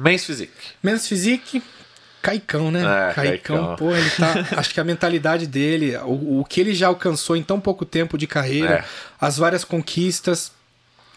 Men's Physique. Men's Physique, Caicão, né? É, Caicão, Caicão, pô, ele tá. acho que a mentalidade dele, o, o que ele já alcançou em tão pouco tempo de carreira, é. as várias conquistas.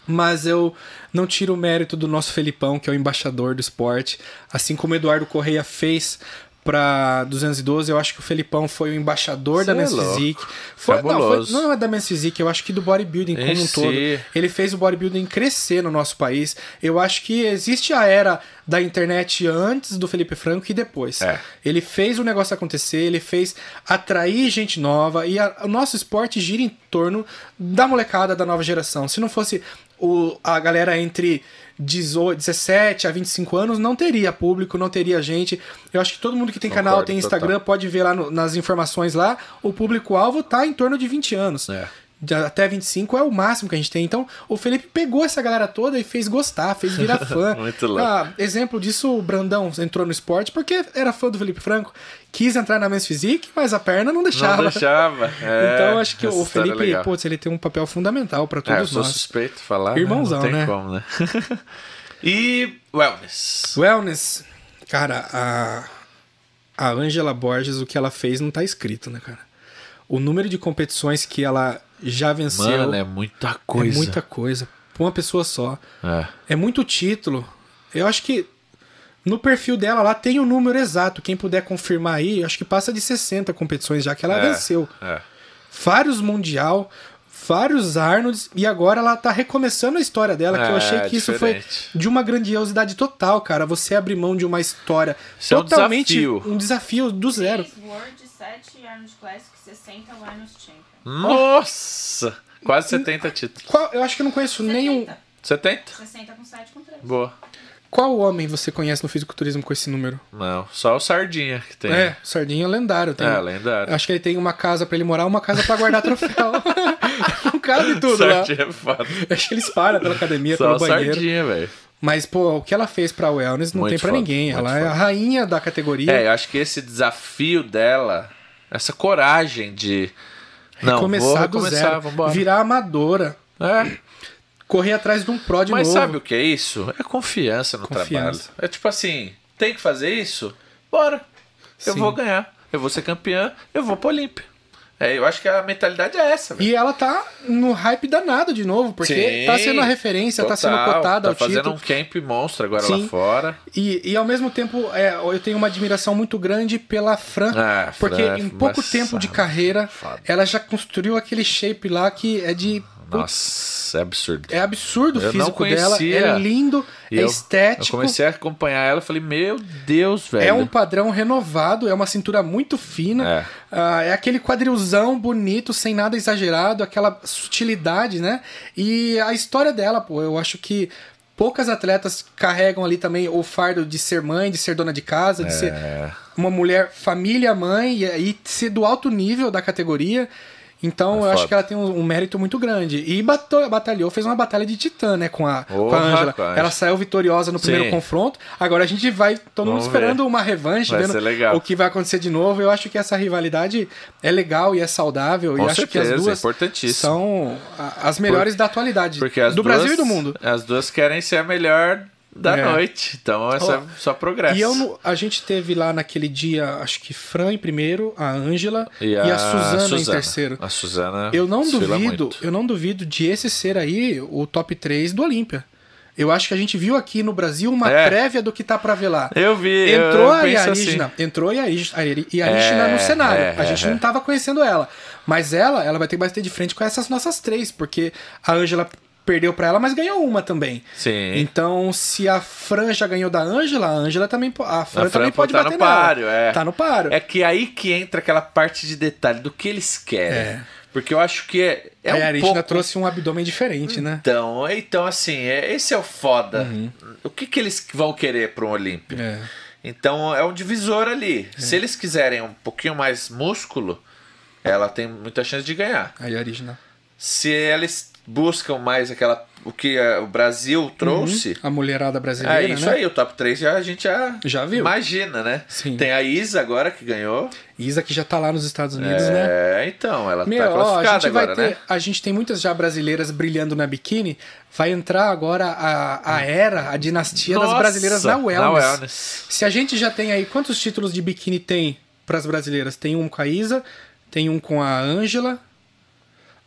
Mas eu não tiro o mérito do nosso Felipão, que é o embaixador do esporte, assim como Eduardo Correia fez pra 212, eu acho que o Felipão foi o embaixador Cê da é Physique. Foi, Fabuloso. não, foi, não é da Men's Physique, eu acho que do bodybuilding como Esse. um todo. Ele fez o bodybuilding crescer no nosso país. Eu acho que existe a era da internet antes do Felipe Franco e depois. É. Ele fez o negócio acontecer, ele fez atrair gente nova e a, o nosso esporte gira em torno da molecada da nova geração. Se não fosse o, a galera entre 18, 17 a 25 anos não teria público, não teria gente. Eu acho que todo mundo que tem Concordo, canal, tem Instagram, total. pode ver lá no, nas informações lá, o público-alvo tá em torno de 20 anos. É até 25 é o máximo que a gente tem. Então, o Felipe pegou essa galera toda e fez gostar, fez virar fã. Muito louco. Ah, exemplo disso, o Brandão entrou no esporte porque era fã do Felipe Franco. Quis entrar na Men's Physique, mas a perna não deixava. Não deixava. Então, é, então, acho que o é Felipe, é putz, ele tem um papel fundamental para todos é, sou nós. suspeito falar. Né? Irmãozão, né? Não tem né? como, né? e wellness. Wellness. Cara, a, a Angela Borges, o que ela fez não tá escrito, né, cara? O número de competições que ela já venceu. Mano, é muita coisa. É muita coisa. Pra uma pessoa só. É. é muito título. Eu acho que no perfil dela lá tem o um número exato. Quem puder confirmar aí, acho que passa de 60 competições já que ela é, venceu. É. Vários mundial, vários Arnolds e agora ela tá recomeçando a história dela, que é, eu ah, achei que diferente. isso foi de uma grandiosidade total, cara. Você abrir mão de uma história isso totalmente é um, desafio. um desafio do zero. Nossa! Quase 70 hum. títulos. Qual, eu acho que eu não conheço 70. nenhum. 70? 60 com 7 com 3. Boa. Qual homem você conhece no fisiculturismo com esse número? Não, só o Sardinha que tem. É, Sardinha é lendário. Tem, é, lendário. Acho que ele tem uma casa para ele morar, uma casa para guardar troféu não cabe tudo sardinha É foda. Acho que eles param pela academia, Só pelo banheiro. Sardinha, velho. Mas, pô, o que ela fez pra Wellness não muito tem para ninguém. Ela foda. é a rainha da categoria. É, eu acho que esse desafio dela, essa coragem de. Não, recomeçar vou recomeçar, do zero. Virar amadora. É. Correr atrás de um pró de Mas novo. Mas sabe o que é isso? É confiança no confiança. trabalho. É tipo assim, tem que fazer isso? Bora. Eu Sim. vou ganhar. Eu vou ser campeã. Eu vou pro Olímpia. É, eu acho que a mentalidade é essa. Véio. E ela tá no hype danado de novo, porque Sim, tá sendo a referência, total, tá sendo cotada tá ao fazendo um camp monstro agora Sim. lá fora. E, e ao mesmo tempo, é, eu tenho uma admiração muito grande pela Fran, ah, porque Fran, em pouco é tempo de carreira, foda. ela já construiu aquele shape lá que é de nossa, é absurdo. É absurdo o físico não dela, é lindo, é estético. Eu comecei a acompanhar ela e falei, meu Deus, é velho. É um padrão renovado, é uma cintura muito fina, é, uh, é aquele quadrilzão bonito, sem nada exagerado, aquela sutilidade, né? E a história dela, pô, eu acho que poucas atletas carregam ali também o fardo de ser mãe, de ser dona de casa, de é. ser uma mulher família, mãe, e, e ser do alto nível da categoria. Então, é eu acho que ela tem um, um, mérito muito grande. E batou, batalhou, fez uma batalha de titã, né, com a, com a Angela. Rapaz. Ela saiu vitoriosa no Sim. primeiro confronto. Agora a gente vai, todo Vamos mundo esperando ver. uma revanche, vai vendo o que vai acontecer de novo. Eu acho que essa rivalidade é legal e é saudável. Com e certeza, acho que as é duas são as melhores Por, da atualidade. Porque do duas, Brasil e do mundo. As duas querem ser a melhor da é. noite. Então, essa é só progresso. E eu, a gente teve lá naquele dia, acho que Fran em primeiro, a Ângela e, a, e a Suzana, Suzana, em terceiro. A Suzana. Eu não duvido, muito. eu não duvido de esse ser aí o top 3 do Olímpia. Eu acho que a gente viu aqui no Brasil uma é. prévia do que tá para ver lá. Eu vi. Entrou eu a Yarishna, assim. entrou a assim. Yarishna é, no cenário. É, a gente é, não é. tava conhecendo ela, mas ela, ela vai ter que bater de frente com essas nossas três, porque a Ângela perdeu para ela, mas ganhou uma também. Sim. Então, se a Fran já ganhou da Ângela, a Ângela também a Fran, a Fran também pode tá bater no páreo, nela. É. Tá no paro É que aí que entra aquela parte de detalhe do que eles querem. É. Porque eu acho que é, é a um Arishna pouco... trouxe um abdômen diferente, né? Então, então assim, é, esse é o foda. Uhum. O que, que eles vão querer para um Olímpio? É. Então, é um divisor ali. É. Se eles quiserem um pouquinho mais músculo, ela tem muita chance de ganhar. Aí a Arishna. Se eles buscam mais aquela o que a, é, o Brasil uhum. trouxe. Uhum, a mulherada brasileira. É isso né? aí, o top 3 já, a gente já, já viu. imagina, né? Sim. Tem a Isa agora que ganhou. Isa que já tá lá nos Estados Unidos, é, né? É, então, ela tá Meu, tá classificada ó, a gente agora, vai ter, né? A gente tem muitas já brasileiras brilhando na biquíni. Vai entrar agora a, a hum. era, a dinastia Nossa, das brasileiras na wellness. na wellness. Se a gente já tem aí, quantos títulos de biquíni tem para as brasileiras? Tem um com a Isa, tem um com a Ângela.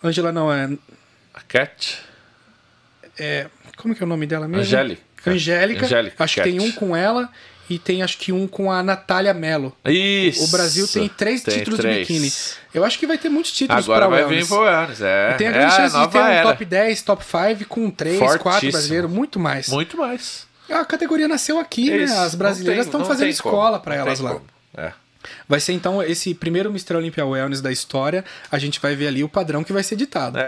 Ângela não é. A Cat. É, como que é o nome dela mesmo? Angélica. Angélica. Angélica acho Cat. que tem um com ela e tem acho que um com a Natália Mello. Isso. O Brasil tem três tem títulos três. de biquíni. Eu acho que vai ter muitos títulos Agora pra vai wellness. vir Voanes, é. E tem a grande é chance a de ter era. um top 10, top 5 com três, quatro brasileiros, muito mais. Muito mais. A categoria nasceu aqui, né? Isso. né? As brasileiras estão fazendo escola para elas lá. É. Vai ser então esse primeiro Mr. Olympia Wellness da história. A gente vai ver ali o padrão que vai ser ditado. É.